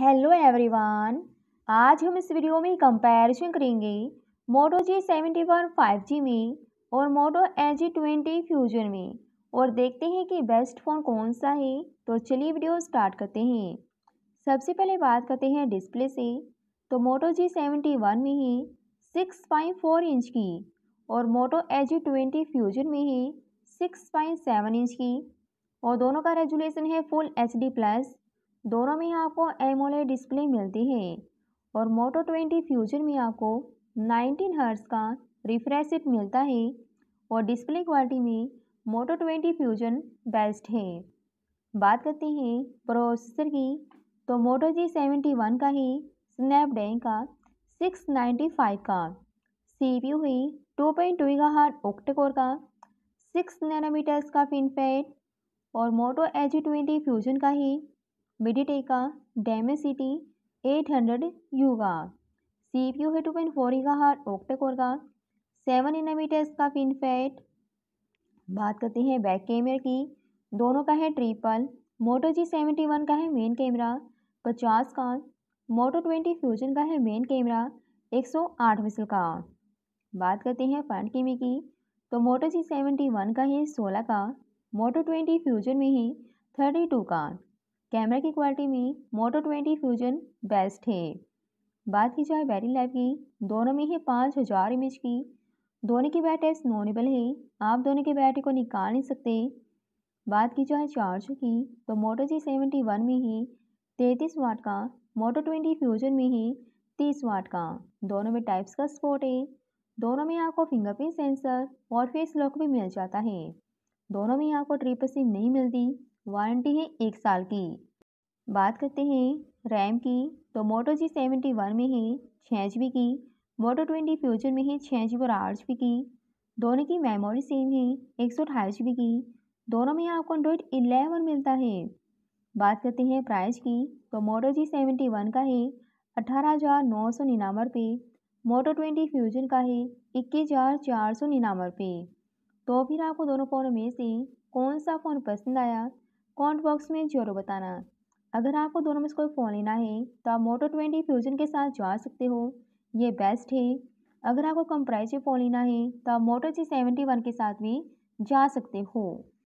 hello everyone आज हम इस वीडियो में कंपैरिजन करेंगे Moto G seventy one five G में और Moto edge twenty Fusion में और देखते हैं कि बेस्ट फ़ोन कौन सा है तो चलिए वीडियो स्टार्ट करते हैं सबसे पहले बात करते हैं डिस्प्ले से तो मोटो जी सेवेंटी वन में ही सिक्स पॉइंट फोर इंच की और Moto edge twenty Fusion में ही सिक्स पॉइंट सेवन इंच की और दोनों का रेजुलेशन है फुल एच डी प्लस दोनों में आपको एमोले डिस्प्ले मिलती है और मोटो ट्वेंटी फ्यूजन में आपको 19 हर्ट्स का रिफ्रेश मिलता है और डिस्प्ले क्वालिटी में मोटो ट्वेंटी फ्यूजन बेस्ट है बात करते हैं प्रोसेसर की तो मोटो जी सेवेंटी वन का ही स्नैपड्रैगन का सिक्स नाइन्टी फाइव का सी पी यू हुई टू पॉइंट टू का हार्ट ओक्टेकोर का सिक्स नैनोमीटर्स का फिनफेट और मोटो एच ट्वेंटी फ्यूजन का ही मिडिटेका डेमेसिटी 800 यू का सी पी यू है टू पॉइंट फोर ई का हार्ट ऑक्टेकोर का सेवन इनामीटर्स का फिनफेट बात करते हैं बैक कैमरे की दोनों का है triple Moto G seventy one का है मेन कैमरा पचास का मोटो ट्वेंटी फ्यूजन का है मेन कैमरा एक सौ आठ मिसल का बात करते हैं फ्रंट कैमरे की तो मोटो जी सेवेंटी वन का है सोलह का मोटो ट्वेंटी फ्यूजन में है थर्टी टू का कैमरा की क्वालिटी में मोटो ट्वेंटी फ्यूजन बेस्ट है बात की जाए बैटरी लाइफ की दोनों में ही पाँच हज़ार एम की दोनों की बैटरी नॉनेबल है आप दोनों की बैटरी को निकाल नहीं सकते बात की जाए चार्ज की तो मोटो जी सेवेंटी वन में ही तैंतीस वाट का मोटो ट्वेंटी फ्यूजन में ही तीस वाट का दोनों में टाइप्स का स्पोर्ट है दोनों में आपको फिंगरप्रिंट सेंसर और फेस लॉक भी मिल जाता है दोनों में आपको ट्रिपल सिम नहीं मिलती वारंटी है एक साल की बात करते हैं रैम की तो मोटो जी सेवेंटी वन में है छः बी की मोटो ट्वेंटी फ्यूचर में है छः बी और आठ जी की दोनों की मेमोरी सेम है एक सौ अठाईस जी की दोनों में आपको एंड्रॉयड इलेवन मिलता है बात करते हैं प्राइस की तो मोटो जी सेवेंटी वन का है अठारह हज़ार नौ सौ निन्यानवे रुपये मोटो ट्वेंटी फ्यूजन का है इक्कीस हज़ार चार सौ निन्यानवे रुपये तो फिर आपको दोनों फ़ोन में से कौन सा फ़ोन पसंद आया कॉन्ट बॉक्स में जीरो बताना अगर आपको दोनों में से कोई फ़ोन लेना है तो आप मोटो ट्वेंटी फ्यूजन के साथ जा सकते हो ये बेस्ट है अगर आपको कम प्राइस में फ़ोन लेना है तो आप मोटो जी सेवेंटी वन के साथ भी जा सकते हो